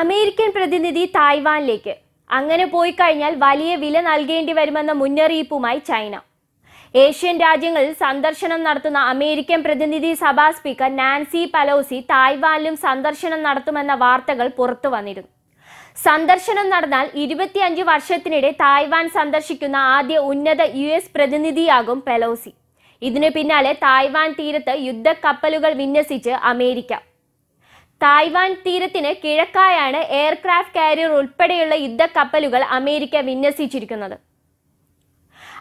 American പ്രതിനിധി തായ്വാനിലേക്ക് അങ്ങനെ പോയി കഴിഞ്ഞാൽ വലിയ വില നൽകേണ്ടി വരുമെന്ന മുന്നറിയിപ്പുമായി ചൈന ഏഷ്യൻ രാജ്യങ്ങളിൽ സന്ദർശനം നടത്തുന്ന അമേരിക്കൻ പ്രതിനിധി സഭാ സ്പീക്കർ നാൻസി പലോസി തായ്വാനിലും സന്ദർശനം നടത്തുമെന്ന വാർത്തകൾ പുറത്തു വന്നിരുന്നു സന്ദർശനം നടന്നാൽ ഇരുപത്തിയഞ്ച് വർഷത്തിനിടെ തായ്വാൻ സന്ദർശിക്കുന്ന ആദ്യ ഉന്നത യു എസ് പ്രതിനിധിയാകും പെലോസി ഇതിനു പിന്നാലെ തായ്വാൻ തീരത്ത് യുദ്ധക്കപ്പലുകൾ വിന്യസിച്ച് അമേരിക്ക തായ്വാൻ തീരത്തിന് കിഴക്കായാണ് എയർക്രാഫ്റ്റ് കാരിയർ ഉൾപ്പെടെയുള്ള യുദ്ധക്കപ്പലുകൾ അമേരിക്ക വിന്യസിച്ചിരിക്കുന്നത്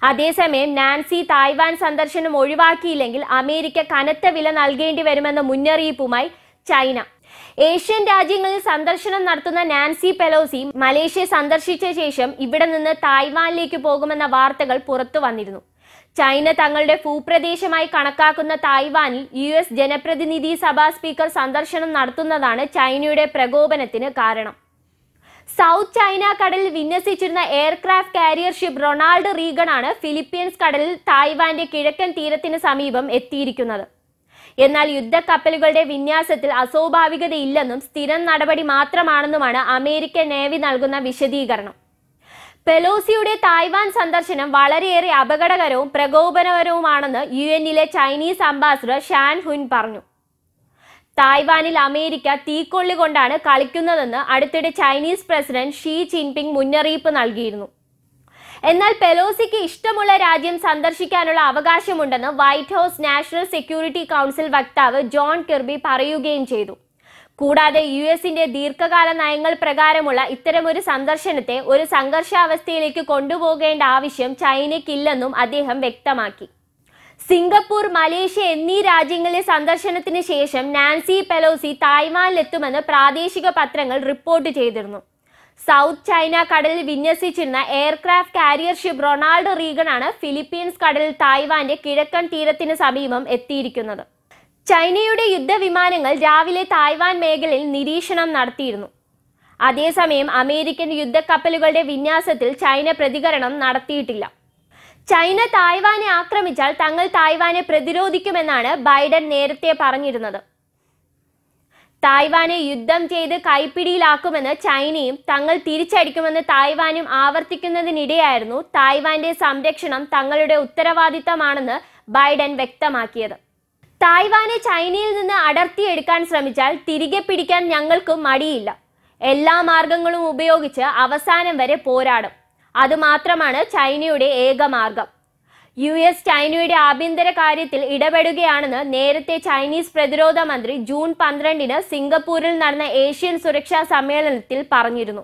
അതേസമയം നാൻസി തായ്വാൻ സന്ദർശനം ഒഴിവാക്കിയില്ലെങ്കിൽ അമേരിക്ക കനത്ത വില നൽകേണ്ടി വരുമെന്ന മുന്നറിയിപ്പുമായി ചൈന ഏഷ്യൻ രാജ്യങ്ങളിൽ സന്ദർശനം നടത്തുന്ന നാൻസി പെലോസി മലേഷ്യ സന്ദർശിച്ച ശേഷം ഇവിടെ നിന്ന് തായ്വാനിലേക്ക് പോകുമെന്ന വാർത്തകൾ പുറത്തു വന്നിരുന്നു ചൈന തങ്ങളുടെ ഭൂപ്രദേശമായി കണക്കാക്കുന്ന തായ്വാനിൽ യു എസ് ജനപ്രതിനിധി സഭാ സ്പീക്കർ സന്ദർശനം നടത്തുന്നതാണ് ചൈനയുടെ പ്രകോപനത്തിന് കാരണം സൗത്ത് ചൈന കടലിൽ വിന്യസിച്ചിരുന്ന aircraft carrier ship Ronald Reagan ആണ് ഫിലിപ്പീൻസ് കടലിൽ തായ്വാന്റെ കിഴക്കൻ തീരത്തിന് സമീപം എത്തിയിരിക്കുന്നത് എന്നാൽ യുദ്ധക്കപ്പലുകളുടെ വിന്യാസത്തിൽ അസ്വാഭാവികതയില്ലെന്നും സ്ഥിരം നടപടി മാത്രമാണെന്നുമാണ് അമേരിക്കൻ നേവി നൽകുന്ന വിശദീകരണം പെലോസിയുടെ തായ്വാൻ സന്ദർശനം വളരെയേറെ അപകടകരവും പ്രകോപനപരവുമാണെന്ന് യു എന്നിലെ ചൈനീസ് അംബാസിഡർ ഷാൻ ഹുൻ പറഞ്ഞു തായ്വാനിൽ അമേരിക്ക തീക്കൊള്ളികൊണ്ടാണ് കളിക്കുന്നതെന്ന് അടുത്തിടെ ചൈനീസ് പ്രസിഡന്റ് ഷീ ജിൻപിങ് മുന്നറിയിപ്പ് നൽകിയിരുന്നു എന്നാൽ പെലോസിക്ക് ഇഷ്ടമുള്ള രാജ്യം സന്ദർശിക്കാനുള്ള അവകാശമുണ്ടെന്ന് White House National Security Council വക്താവ് ജോൺ കിർബി പറയുകയും ചെയ്തു കൂടാതെ യു എസിന്റെ ദീർഘകാല നയങ്ങൾ പ്രകാരമുള്ള ഇത്തരമൊരു സന്ദർശനത്തെ ഒരു സംഘർഷാവസ്ഥയിലേക്ക് കൊണ്ടുപോകേണ്ട ആവശ്യം ചൈനയ്ക്കില്ലെന്നും അദ്ദേഹം വ്യക്തമാക്കി സിംഗപ്പൂർ മലേഷ്യ എന്നീ രാജ്യങ്ങളിലെ സന്ദർശനത്തിന് ശേഷം നാൻസി പെലോസി തായ്വാനിലെത്തുമെന്ന് പ്രാദേശിക പത്രങ്ങൾ റിപ്പോർട്ട് ചെയ്തിരുന്നു സൗത്ത് ചൈന കടലിൽ വിന്യസിച്ചിരുന്ന aircraft carrier ship Ronald Reagan ആണ് ഫിലിപ്പീൻസ് കടലിൽ തായ്വാന്റെ കിഴക്കൻ തീരത്തിന് സമീപം എത്തിയിരിക്കുന്നത് ചൈനയുടെ യുദ്ധവിമാനങ്ങൾ രാവിലെ തായ്വാൻ മേഖലയിൽ നിരീക്ഷണം നടത്തിയിരുന്നു അതേസമയം അമേരിക്കൻ യുദ്ധക്കപ്പലുകളുടെ വിന്യാസത്തിൽ ചൈന പ്രതികരണം നടത്തിയിട്ടില്ല ചൈന തായ്വാനെ ആക്രമിച്ചാൽ തങ്ങൾ തായ്വാനെ പ്രതിരോധിക്കുമെന്നാണ് ബൈഡൻ നേരത്തെ പറഞ്ഞിരുന്നത് തായ്വാനെ യുദ്ധം ചെയ്ത് കൈപ്പിടിയിലാക്കുമെന്ന് ചൈനയും തങ്ങൾ തിരിച്ചടിക്കുമെന്ന് തായ്വാനും ആവർത്തിക്കുന്നതിനിടെയായിരുന്നു തായ്വാന്റെ സംരക്ഷണം തങ്ങളുടെ ഉത്തരവാദിത്തമാണെന്ന് ബൈഡൻ വ്യക്തമാക്കിയത് തായ്വാനെ ചൈനയിൽ നിന്ന് അടർത്തിയെടുക്കാൻ ശ്രമിച്ചാൽ തിരികെ പിടിക്കാൻ ഞങ്ങൾക്ക് മടിയില്ല എല്ലാ മാർഗങ്ങളും ഉപയോഗിച്ച് അവസാനം വരെ പോരാടും അതുമാത്രമാണ് ചൈനയുടെ ഏക മാർഗം യു എസ് ചൈനയുടെ ആഭ്യന്തര കാര്യത്തിൽ ഇടപെടുകയാണെന്ന് നേരത്തെ ചൈനീസ് പ്രതിരോധ മന്ത്രി ജൂൺ പന്ത്രണ്ടിന് സിംഗപ്പൂരിൽ നടന്ന ഏഷ്യൻ സുരക്ഷാ സമ്മേളനത്തിൽ പറഞ്ഞിരുന്നു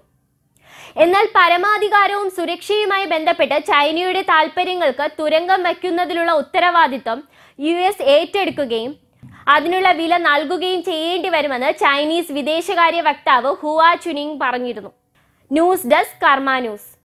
എന്നാൽ പരമാധികാരവും സുരക്ഷയുമായി ബന്ധപ്പെട്ട് ചൈനയുടെ താൽപ്പര്യങ്ങൾക്ക് തുരങ്കം വയ്ക്കുന്നതിലുള്ള ഉത്തരവാദിത്വം യു എസ് ഏറ്റെടുക്കുകയും അതിനുള്ള വില നൽകുകയും ചെയ്യേണ്ടി വരുമെന്ന് ചൈനീസ് വിദേശകാര്യ വക്താവ് ഹുവാ ചുനിങ് പറഞ്ഞിരുന്നു ന്യൂസ് ഡെസ്ക് കർമ്മ ന്യൂസ്